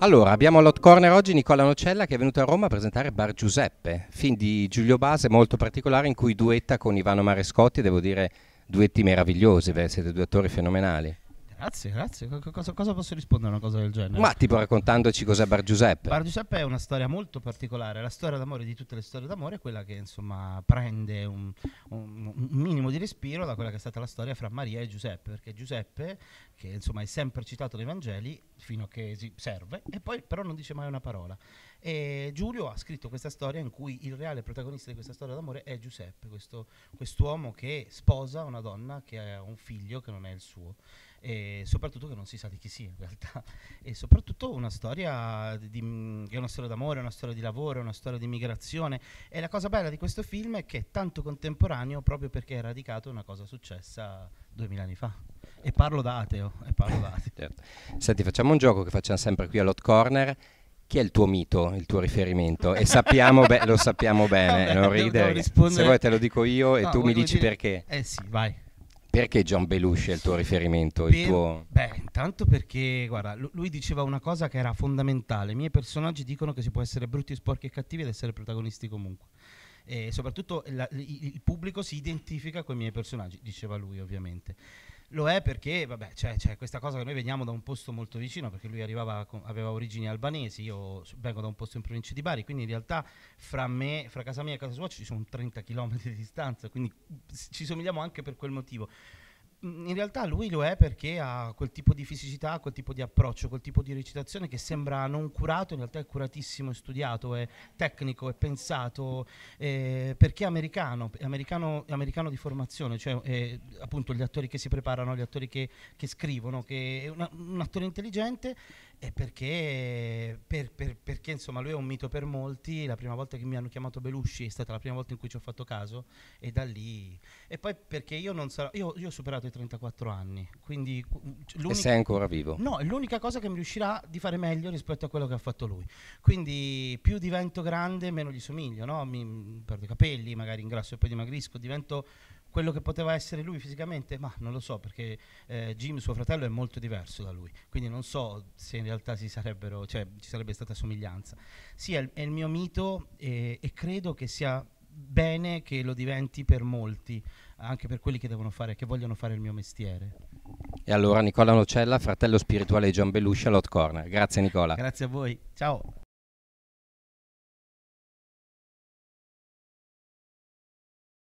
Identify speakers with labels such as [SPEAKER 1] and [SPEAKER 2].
[SPEAKER 1] Allora, abbiamo all'Hot Corner oggi Nicola Nocella che è venuto a Roma a presentare Bar Giuseppe, film di Giulio Base molto particolare in cui duetta con Ivano Marescotti, devo dire duetti meravigliosi, beh, siete due attori fenomenali.
[SPEAKER 2] Grazie, grazie. cosa, cosa, posso rispondere a una cosa del genere? Ma
[SPEAKER 1] tipo raccontandoci cos'è Bar Giuseppe. Bar Giuseppe
[SPEAKER 2] è una storia molto particolare, la storia d'amore di tutte le storie d'amore è quella che insomma prende un, di respiro da quella che è stata la storia fra Maria e Giuseppe, perché Giuseppe, che insomma è sempre citato nei Vangeli, fino a che serve, e poi però non dice mai una parola. E Giulio ha scritto questa storia in cui il reale protagonista di questa storia d'amore è Giuseppe, questo, quest'uomo che sposa una donna che ha un figlio che non è il suo e soprattutto che non si sa di chi sia in realtà e soprattutto una storia di, che è una storia d'amore, una storia di lavoro, una storia di migrazione e la cosa bella di questo film è che è tanto contemporaneo proprio perché è radicato una cosa successa duemila anni fa e parlo da ateo, e parlo
[SPEAKER 1] da ateo. Certo. Senti facciamo un gioco che facciamo sempre qui all'Hot Corner chi è il tuo mito, il tuo riferimento? E sappiamo lo sappiamo bene, Vabbè, non ridere. Se vuoi te lo dico io e tu mi dici dire... perché. Eh sì, vai. Perché John Belushi è il tuo riferimento? Per, il tuo...
[SPEAKER 2] Beh, intanto perché, guarda, lui diceva una cosa che era fondamentale. I miei personaggi dicono che si può essere brutti, sporchi e cattivi ed essere protagonisti comunque. E soprattutto la, il, il pubblico si identifica con i miei personaggi, diceva lui ovviamente. Lo è perché, vabbè, c'è, c'è, questa cosa che noi veniamo da un posto molto vicino, perché lui arrivava, aveva origini albanesi, io vengo da un posto in provincia di Bari, quindi in realtà fra me, fra casa mia e casa sua ci sono 30 km di distanza, quindi ci somigliamo anche per quel motivo. Mm, in realtà lui lo è perché ha quel tipo di fisicità, quel tipo di approccio, quel tipo di recitazione che sembra non curato, in realtà è curatissimo, è studiato, è tecnico, è pensato, eh, perché è americano, è americano, è americano, di formazione, cioè eh, appunto gli attori che si preparano, gli attori che, che scrivono, che è una, un attore intelligente e perché, per, per, perché, insomma lui è un mito per molti, la prima volta che mi hanno chiamato Belushi è stata la prima volta in cui ci ho fatto caso e da lì... E poi perché io non sarò... Io, io ho superato i 34 anni, quindi... E sei ancora vivo? No, è l'unica cosa che mi riuscirà di fare meglio rispetto a quello che ha fatto lui. Quindi più divento grande, meno gli somiglio, no? Mi mm, perdo i capelli, magari ingrasso e poi dimagrisco, divento quello che poteva essere lui fisicamente, ma non lo so perché eh, Jim, suo fratello, è molto diverso da lui, quindi non so se in realtà sarebbero, cioè, ci sarebbe stata somiglianza. Sì, è il, è il mio mito e, e credo che sia bene che lo diventi per molti, anche per quelli che devono fare, che vogliono fare il mio mestiere.
[SPEAKER 1] E allora Nicola Nocella, fratello spirituale di John Belushi, a Lot Corner. Grazie Nicola.
[SPEAKER 2] Grazie a voi. Ciao.